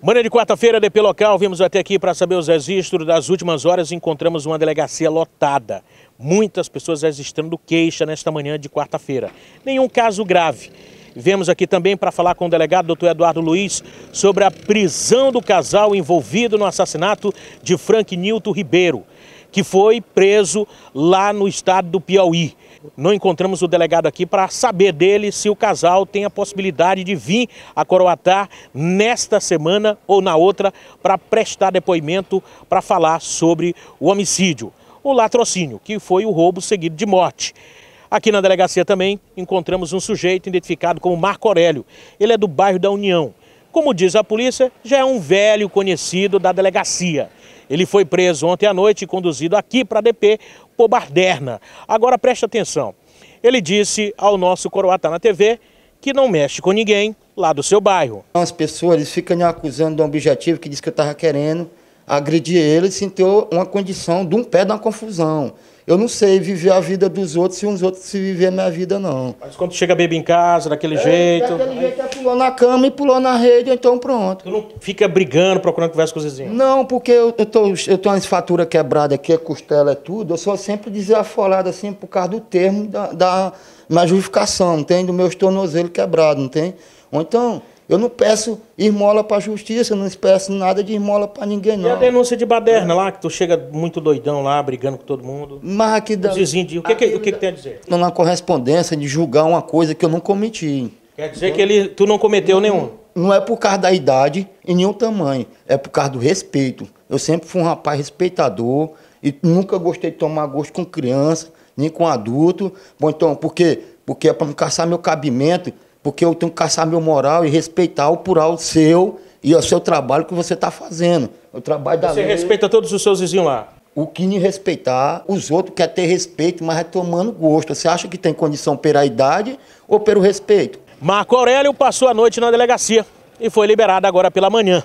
Manhã de quarta-feira, DP Local, vimos até aqui para saber os registros das últimas horas encontramos uma delegacia lotada. Muitas pessoas registrando queixa nesta manhã de quarta-feira. Nenhum caso grave. Vemos aqui também para falar com o delegado doutor Eduardo Luiz sobre a prisão do casal envolvido no assassinato de Frank Nilton Ribeiro que foi preso lá no estado do Piauí. Não encontramos o delegado aqui para saber dele se o casal tem a possibilidade de vir a Coroatá nesta semana ou na outra para prestar depoimento para falar sobre o homicídio, o latrocínio, que foi o roubo seguido de morte. Aqui na delegacia também encontramos um sujeito identificado como Marco Aurélio. Ele é do bairro da União. Como diz a polícia, já é um velho conhecido da delegacia. Ele foi preso ontem à noite e conduzido aqui para a DP por Barderna. Agora preste atenção. Ele disse ao nosso Coroatá na TV que não mexe com ninguém lá do seu bairro. As pessoas ficam me acusando de um objetivo que diz que eu estava querendo agredir ele, sentiu uma condição de um pé da confusão. Eu não sei viver a vida dos outros se os outros se viver a minha vida, não. Mas quando chega bebê em casa, daquele é, jeito. Daquele jeito, aí... É, pulou na cama e pulou na rede, então pronto. Tu não fica brigando, procurando conversa com os vizinhos? Não, porque eu, eu, tô, eu tenho uma esfatura quebrada aqui, a é costela é tudo. Eu sou sempre desafolado assim por causa do termo da, da minha justificação, tem? Do meu tornozelo quebrado não tem? Ou então. Eu não peço esmola para a justiça, não peço nada de esmola para ninguém, não. E a denúncia de baderna lá, que tu chega muito doidão lá, brigando com todo mundo. Mas aqui da... o que, que, o que, que tem a dizer? Estou na correspondência de julgar uma coisa que eu não cometi. Quer dizer que ele, tu não cometeu nenhum? Não é por causa da idade e nenhum tamanho, é por causa do respeito. Eu sempre fui um rapaz respeitador e nunca gostei de tomar gosto com criança, nem com adulto. Bom, então, por quê? Porque é para me caçar meu cabimento, porque eu tenho que caçar meu moral e respeitar o plural seu e o seu trabalho que você está fazendo. O trabalho da Você lei. respeita todos os seus vizinhos lá? O que me respeitar, os outros quer ter respeito, mas é tomando gosto. Você acha que tem condição pela idade ou pelo respeito? Marco Aurélio passou a noite na delegacia e foi liberado agora pela manhã.